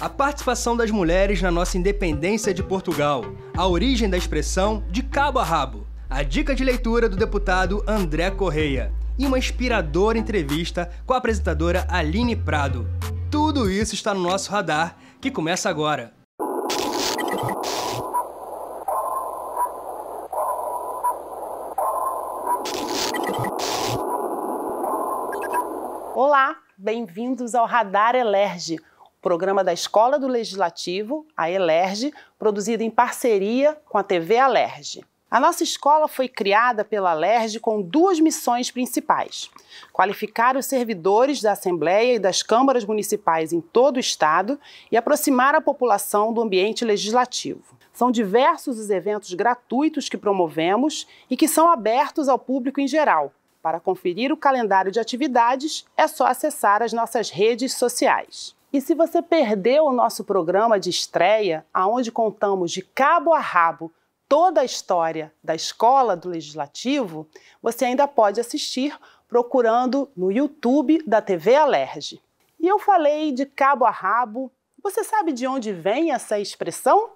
A participação das mulheres na nossa independência de Portugal. A origem da expressão de cabo a rabo. A dica de leitura do deputado André Correia. E uma inspiradora entrevista com a apresentadora Aline Prado. Tudo isso está no nosso radar, que começa agora. Olá, bem-vindos ao Radar Elerge programa da Escola do Legislativo, a ELERJ, produzido em parceria com a TV Alerj. A nossa escola foi criada pela Alerge com duas missões principais: qualificar os servidores da Assembleia e das câmaras municipais em todo o estado e aproximar a população do ambiente legislativo. São diversos os eventos gratuitos que promovemos e que são abertos ao público em geral. Para conferir o calendário de atividades, é só acessar as nossas redes sociais. E se você perdeu o nosso programa de estreia, aonde contamos de cabo a rabo toda a história da escola do legislativo, você ainda pode assistir procurando no YouTube da TV Alerge. E eu falei de cabo a rabo. Você sabe de onde vem essa expressão?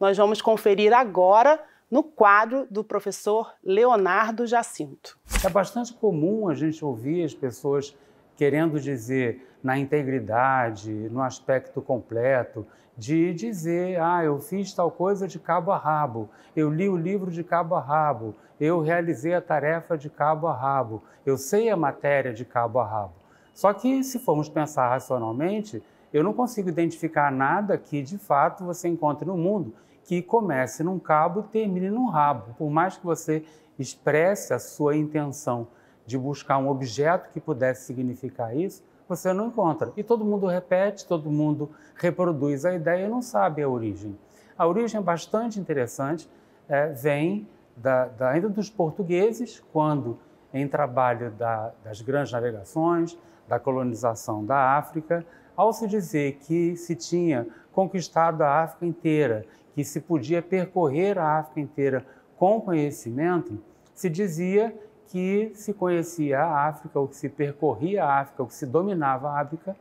Nós vamos conferir agora no quadro do professor Leonardo Jacinto. É bastante comum a gente ouvir as pessoas querendo dizer na integridade, no aspecto completo, de dizer, ah, eu fiz tal coisa de cabo a rabo, eu li o livro de cabo a rabo, eu realizei a tarefa de cabo a rabo, eu sei a matéria de cabo a rabo. Só que, se formos pensar racionalmente, eu não consigo identificar nada que de fato você encontre no mundo que comece num cabo e termine num rabo, por mais que você expresse a sua intenção de buscar um objeto que pudesse significar isso, você não encontra. E todo mundo repete, todo mundo reproduz a ideia e não sabe a origem. A origem é bastante interessante, é, vem da, da, ainda dos portugueses, quando em trabalho da, das grandes navegações, da colonização da África, ao se dizer que se tinha conquistado a África inteira, que se podia percorrer a África inteira com conhecimento, se dizia que se conhecia a África, ou que se percorria a África, ou que se dominava a África,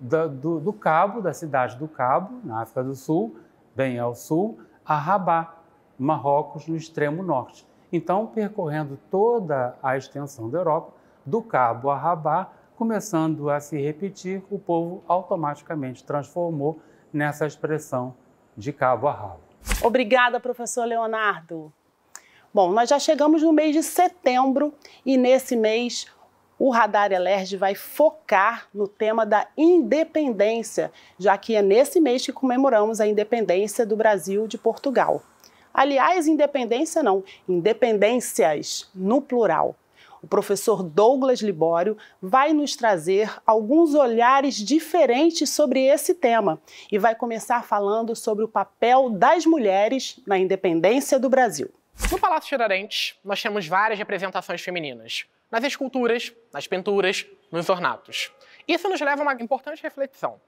do, do, Cabo, da cidade do Cabo, na África do Sul, bem ao sul, a Rabat, Marrocos, no extremo norte. Então, percorrendo toda a extensão da Europa, do Cabo a Rabat, começando a se repetir, o povo automaticamente transformou nessa expressão de cabo a rabo. Obrigada, professor Leonardo. Bom, nós já chegamos no mês de setembro e nesse mês o Radar Elerj vai focar no tema da independência, já que é nesse mês que comemoramos a independência do Brasil de Portugal. Aliás, independência não, independências no plural. O professor Douglas Libório vai nos trazer alguns olhares diferentes sobre esse tema e vai começar falando sobre o papel das mulheres na independência do Brasil. No Palácio Tiradentes, nós temos várias representações femininas. Nas esculturas, nas pinturas, nos ornatos. Isso nos leva a uma importante reflexão.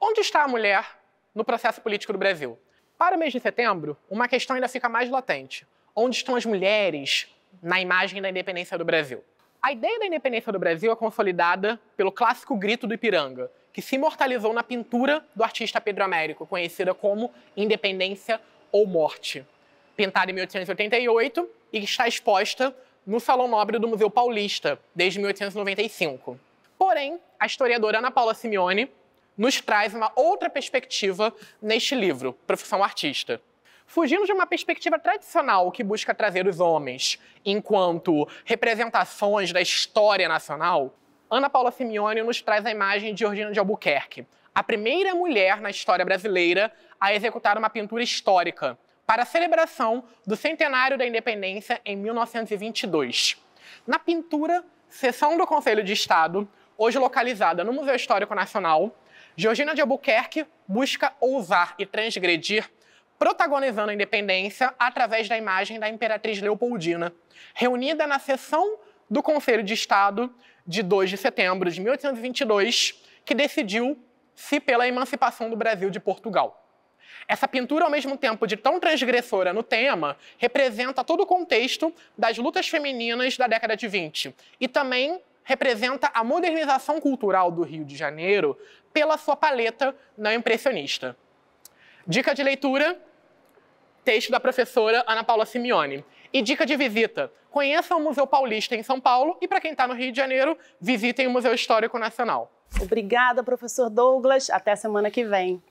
Onde está a mulher no processo político do Brasil? Para o mês de setembro, uma questão ainda fica mais latente. Onde estão as mulheres na imagem da independência do Brasil? A ideia da independência do Brasil é consolidada pelo clássico grito do Ipiranga, que se imortalizou na pintura do artista Pedro Américo, conhecida como Independência ou Morte pintada em 1888 e que está exposta no Salão Nobre do Museu Paulista desde 1895. Porém, a historiadora Ana Paula Simeone nos traz uma outra perspectiva neste livro, Profissão Artista. Fugindo de uma perspectiva tradicional que busca trazer os homens enquanto representações da história nacional, Ana Paula Simeone nos traz a imagem de Georgina de Albuquerque, a primeira mulher na história brasileira a executar uma pintura histórica, para a celebração do centenário da independência em 1922. Na pintura, "Sessão do Conselho de Estado, hoje localizada no Museu Histórico Nacional, Georgina de Albuquerque busca ousar e transgredir, protagonizando a independência através da imagem da Imperatriz Leopoldina, reunida na sessão do Conselho de Estado de 2 de setembro de 1822, que decidiu se pela emancipação do Brasil de Portugal. Essa pintura, ao mesmo tempo de tão transgressora no tema, representa todo o contexto das lutas femininas da década de 20 e também representa a modernização cultural do Rio de Janeiro pela sua paleta não impressionista. Dica de leitura: texto da professora Ana Paula Simeone. E dica de visita: conheça o Museu Paulista em São Paulo e, para quem está no Rio de Janeiro, visitem o Museu Histórico Nacional. Obrigada, professor Douglas. Até semana que vem.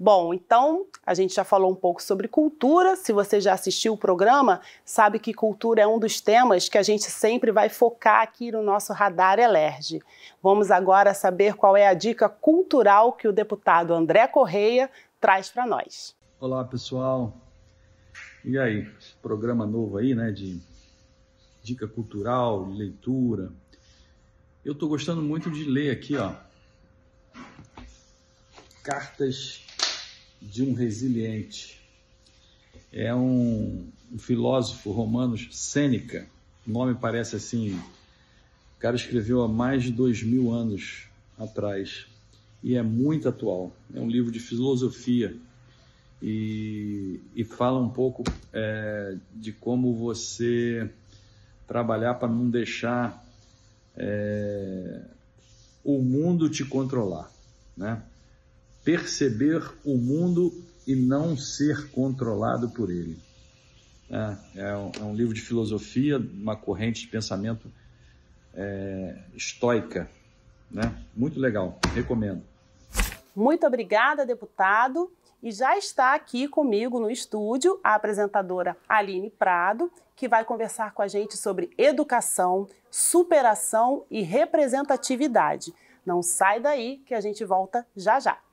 Bom, então a gente já falou um pouco sobre cultura. Se você já assistiu o programa, sabe que cultura é um dos temas que a gente sempre vai focar aqui no nosso radar Elerge. Vamos agora saber qual é a dica cultural que o deputado André Correia traz para nós. Olá, pessoal. E aí, programa novo aí, né, de dica cultural, leitura. Eu estou gostando muito de ler aqui, ó, Cartas de um Resiliente. É um, um filósofo romano, Sêneca. O nome parece assim. O cara escreveu há mais de dois mil anos atrás e é muito atual. É um livro de filosofia e, e fala um pouco é, de como você trabalhar para não deixar é, o mundo te controlar, né? perceber o mundo e não ser controlado por ele. É, é, um, é um, livro de filosofia, uma corrente de pensamento é, estoica. Né? Muito legal, recomendo. Muito obrigada, deputado. E já está aqui comigo no estúdio a apresentadora Aline Prado, que vai conversar com a gente sobre educação, superação e representatividade. Não sai daí que a gente volta já já.